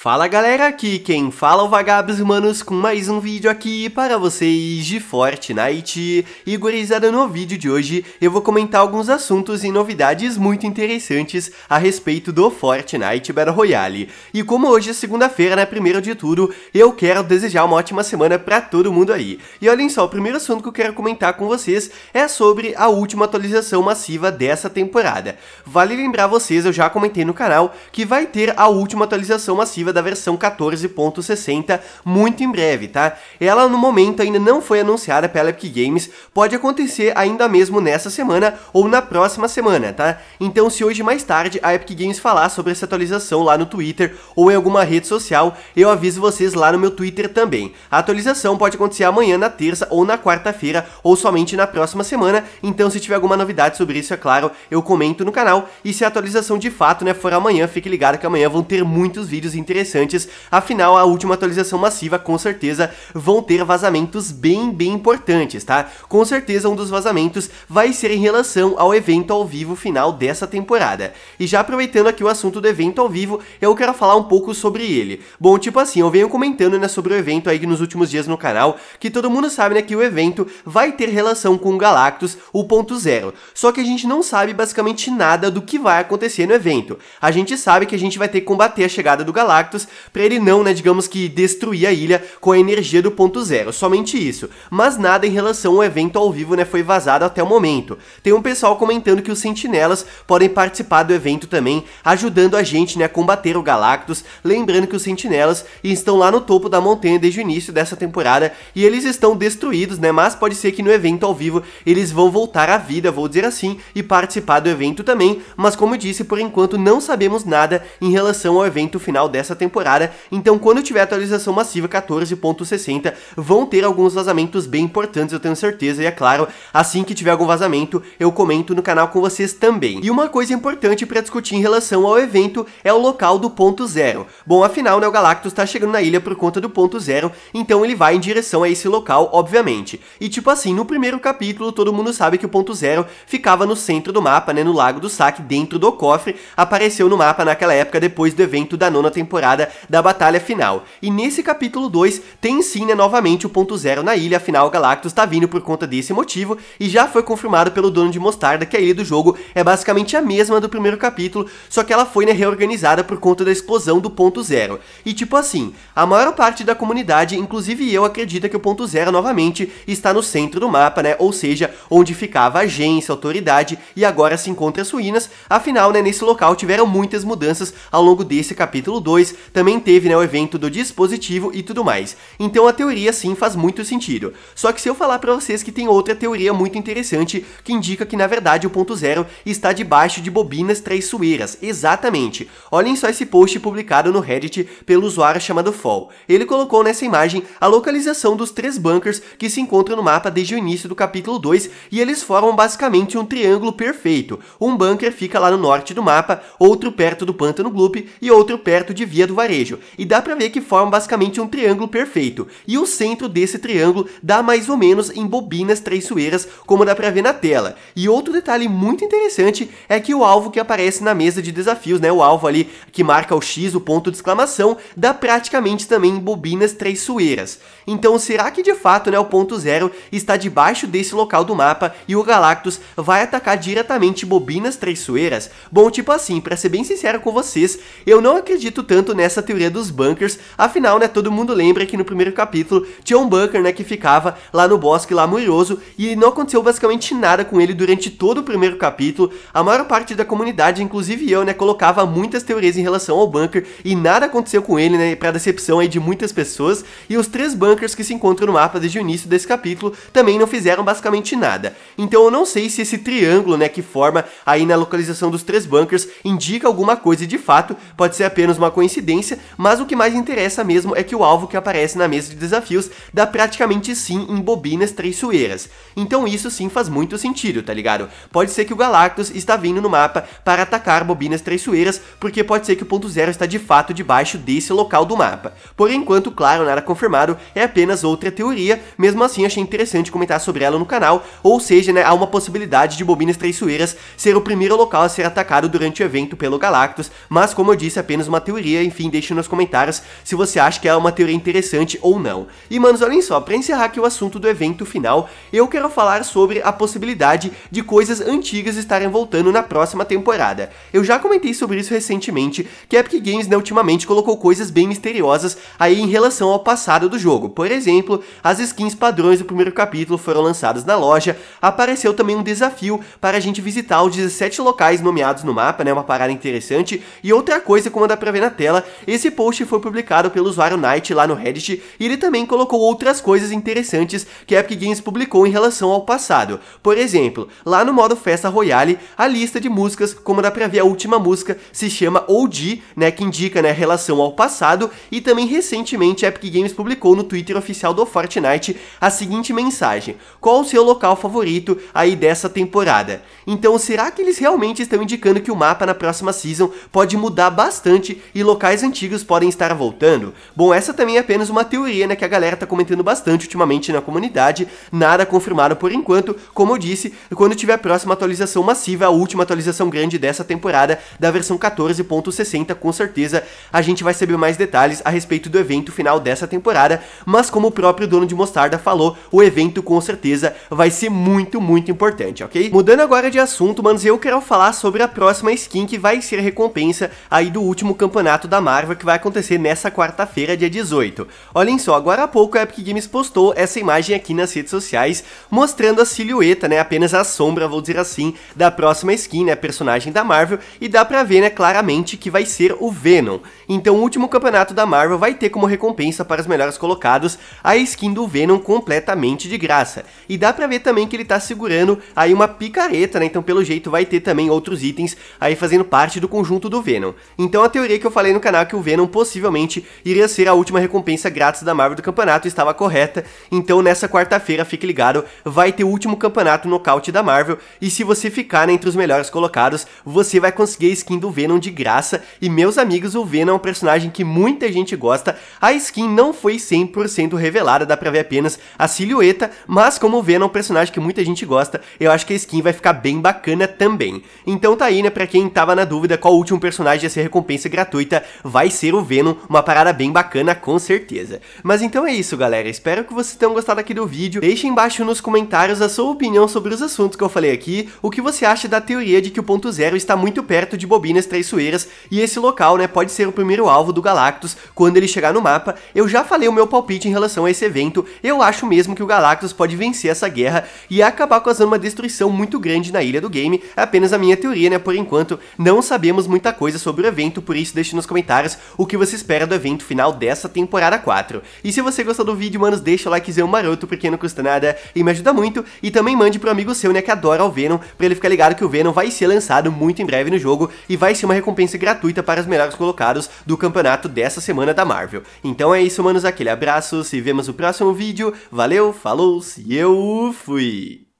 Fala galera, aqui quem fala é o Vagabos Humanos com mais um vídeo aqui para vocês de Fortnite. E gurizada, no vídeo de hoje eu vou comentar alguns assuntos e novidades muito interessantes a respeito do Fortnite Battle Royale. E como hoje é segunda-feira, né, primeiro de tudo, eu quero desejar uma ótima semana para todo mundo aí. E olhem só, o primeiro assunto que eu quero comentar com vocês é sobre a última atualização massiva dessa temporada. Vale lembrar vocês, eu já comentei no canal, que vai ter a última atualização massiva exclusiva da versão 14.60 muito em breve, tá? Ela no momento ainda não foi anunciada pela Epic Games, pode acontecer ainda mesmo nessa semana ou na próxima semana, tá? Então se hoje mais tarde a Epic Games falar sobre essa atualização lá no Twitter ou em alguma rede social, eu aviso vocês lá no meu Twitter também. A atualização pode acontecer amanhã na terça ou na quarta-feira ou somente na próxima semana, então se tiver alguma novidade sobre isso, é claro, eu comento no canal e se a atualização de fato né, for amanhã, fique ligado que amanhã vão ter muitos vídeos interessantes interessantes, afinal a última atualização massiva com certeza vão ter vazamentos bem, bem importantes, tá? Com certeza um dos vazamentos vai ser em relação ao evento ao vivo final dessa temporada. E já aproveitando aqui o assunto do evento ao vivo, eu quero falar um pouco sobre ele. Bom, tipo assim, eu venho comentando né, sobre o evento aí nos últimos dias no canal, que todo mundo sabe né, que o evento vai ter relação com o Galactus 1.0, só que a gente não sabe basicamente nada do que vai acontecer no evento. A gente sabe que a gente vai ter que combater a chegada do Galactus para ele não, né, digamos que destruir a ilha com a energia do ponto zero, somente isso. Mas nada em relação ao evento ao vivo, né, foi vazado até o momento. Tem um pessoal comentando que os sentinelas podem participar do evento também, ajudando a gente, né, a combater o Galactus, lembrando que os sentinelas estão lá no topo da montanha desde o início dessa temporada e eles estão destruídos, né, mas pode ser que no evento ao vivo eles vão voltar à vida, vou dizer assim, e participar do evento também, mas como eu disse, por enquanto não sabemos nada em relação ao evento final dessa temporada, então quando tiver atualização massiva 14.60, vão ter alguns vazamentos bem importantes, eu tenho certeza, e é claro, assim que tiver algum vazamento, eu comento no canal com vocês também. E uma coisa importante para discutir em relação ao evento é o local do ponto zero. Bom, afinal, né, o Galactus tá chegando na ilha por conta do ponto zero, então ele vai em direção a esse local, obviamente. E tipo assim, no primeiro capítulo, todo mundo sabe que o ponto zero ficava no centro do mapa, né, no Lago do Saque, dentro do cofre, apareceu no mapa naquela época depois do evento da nona temporada da batalha final. E nesse capítulo 2 tem sim né, novamente o ponto zero na ilha, afinal Galactus tá vindo por conta desse motivo e já foi confirmado pelo dono de Mostarda que a ilha do jogo é basicamente a mesma do primeiro capítulo, só que ela foi né, reorganizada por conta da explosão do ponto zero. E tipo assim, a maior parte da comunidade, inclusive eu, acredita que o ponto zero novamente está no centro do mapa, né? Ou seja, onde ficava a agência, a autoridade e agora se encontra as ruínas. Afinal, né, nesse local tiveram muitas mudanças ao longo desse capítulo 2, também teve né, o evento do dispositivo e tudo mais. Então a teoria sim faz muito sentido. Só que se eu falar para vocês que tem outra teoria muito interessante que indica que na verdade o ponto zero está debaixo de bobinas traiçoeiras, exatamente. Olhem só esse post publicado no Reddit pelo usuário chamado Fall. Ele colocou nessa imagem a localização dos três bunkers que se encontram no mapa desde o início do capítulo 2 e eles formam basicamente um triângulo perfeito. Um bunker fica lá no norte do mapa, outro perto do Pântano Gloop e outro perto de Via do varejo, e dá pra ver que formam basicamente um triângulo perfeito, e o centro desse triângulo dá mais ou menos em bobinas traiçoeiras, como dá pra ver na tela. E outro detalhe muito interessante é que o alvo que aparece na mesa de desafios, né, o alvo ali que marca o X, o ponto de exclamação, dá praticamente também em bobinas traiçoeiras. Então será que de fato né, o ponto zero está debaixo desse local do mapa e o Galactus vai atacar diretamente bobinas traiçoeiras? Bom, tipo assim, pra ser bem sincero com vocês, eu não acredito tanto tanto nessa teoria dos bunkers, afinal, né, todo mundo lembra que no primeiro capítulo tinha um bunker, né, que ficava lá no bosque, lá murioso, e não aconteceu basicamente nada com ele durante todo o primeiro capítulo, a maior parte da comunidade, inclusive eu, né, colocava muitas teorias em relação ao bunker, e nada aconteceu com ele, né, pra decepção aí de muitas pessoas, e os três bunkers que se encontram no mapa desde o início desse capítulo também não fizeram basicamente nada. Então eu não sei se esse triângulo, né, que forma aí na localização dos três bunkers indica alguma coisa de fato, pode ser apenas uma coincidência, coincidência, mas o que mais interessa mesmo é que o alvo que aparece na mesa de desafios dá praticamente sim em bobinas traiçoeiras. Então isso sim faz muito sentido, tá ligado? Pode ser que o Galactus está vindo no mapa para atacar bobinas traiçoeiras, porque pode ser que o ponto zero está de fato debaixo desse local do mapa. Por enquanto, claro, nada confirmado, é apenas outra teoria, mesmo assim achei interessante comentar sobre ela no canal, ou seja, né, há uma possibilidade de bobinas traiçoeiras ser o primeiro local a ser atacado durante o evento pelo Galactus, mas como eu disse, apenas uma teoria enfim, deixe nos comentários se você acha que é uma teoria interessante ou não. E manos, olhem só, para encerrar aqui o assunto do evento final, eu quero falar sobre a possibilidade de coisas antigas estarem voltando na próxima temporada. Eu já comentei sobre isso recentemente, que a Epic Games, né, ultimamente colocou coisas bem misteriosas aí em relação ao passado do jogo. Por exemplo, as skins padrões do primeiro capítulo foram lançadas na loja, apareceu também um desafio para a gente visitar os 17 locais nomeados no mapa, né, uma parada interessante, e outra coisa como dá pra ver na tela, dela. Esse post foi publicado pelo usuário Knight lá no Reddit e ele também colocou outras coisas interessantes que a Epic Games publicou em relação ao passado. Por exemplo, lá no modo Festa Royale, a lista de músicas, como dá pra ver a última música, se chama OG, né, que indica, né, relação ao passado, e também recentemente a Epic Games publicou no Twitter oficial do Fortnite a seguinte mensagem: Qual o seu local favorito aí dessa temporada? Então, será que eles realmente estão indicando que o mapa na próxima season pode mudar bastante e localizar locais antigos podem estar voltando? Bom, essa também é apenas uma teoria, né, que a galera tá comentando bastante ultimamente na comunidade, nada confirmado por enquanto, como eu disse, quando tiver a próxima atualização massiva, a última atualização grande dessa temporada, da versão 14.60, com certeza a gente vai saber mais detalhes a respeito do evento final dessa temporada, mas como o próprio dono de Mostarda falou, o evento com certeza vai ser muito, muito importante, ok? Mudando agora de assunto, manos, eu quero falar sobre a próxima skin que vai ser recompensa aí do último campeonato da da Marvel que vai acontecer nessa quarta-feira, dia 18. Olhem só, agora há pouco a Epic Games postou essa imagem aqui nas redes sociais, mostrando a silhueta, né, apenas a sombra, vou dizer assim, da próxima skin, né, personagem da Marvel, e dá pra ver, né, claramente que vai ser o Venom. Então o último campeonato da Marvel vai ter como recompensa para os melhores colocados a skin do Venom completamente de graça. E dá pra ver também que ele tá segurando aí uma picareta, né, então pelo jeito vai ter também outros itens aí fazendo parte do conjunto do Venom. Então a teoria que eu falei no canal que o Venom possivelmente iria ser a última recompensa grátis da Marvel do campeonato e estava correta. Então nessa quarta-feira, fique ligado, vai ter o último campeonato nocaute da Marvel e se você ficar né, entre os melhores colocados, você vai conseguir a skin do Venom de graça. E meus amigos, o Venom é um personagem que muita gente gosta. A skin não foi 100% revelada, dá pra ver apenas a silhueta, mas como o Venom é um personagem que muita gente gosta, eu acho que a skin vai ficar bem bacana também. Então tá aí, né, pra quem tava na dúvida qual o último personagem ia ser recompensa gratuita, vai ser o Venom, uma parada bem bacana com certeza. Mas então é isso galera, espero que vocês tenham gostado aqui do vídeo, deixe embaixo nos comentários a sua opinião sobre os assuntos que eu falei aqui, o que você acha da teoria de que o ponto zero está muito perto de bobinas traiçoeiras e esse local né, pode ser o primeiro alvo do Galactus quando ele chegar no mapa, eu já falei o meu palpite em relação a esse evento, eu acho mesmo que o Galactus pode vencer essa guerra e acabar causando uma destruição muito grande na ilha do game, é apenas a minha teoria né, por enquanto não sabemos muita coisa sobre o evento, por isso deixe nos comentários comentários o que você espera do evento final dessa temporada 4. E se você gostou do vídeo, manos, deixa o likezão maroto, porque não custa nada e me ajuda muito. E também mande pro amigo seu, né, que adora o Venom, pra ele ficar ligado que o Venom vai ser lançado muito em breve no jogo e vai ser uma recompensa gratuita para os melhores colocados do campeonato dessa semana da Marvel. Então é isso, manos, aquele abraço, se vemos no próximo vídeo, valeu, falou, se eu fui!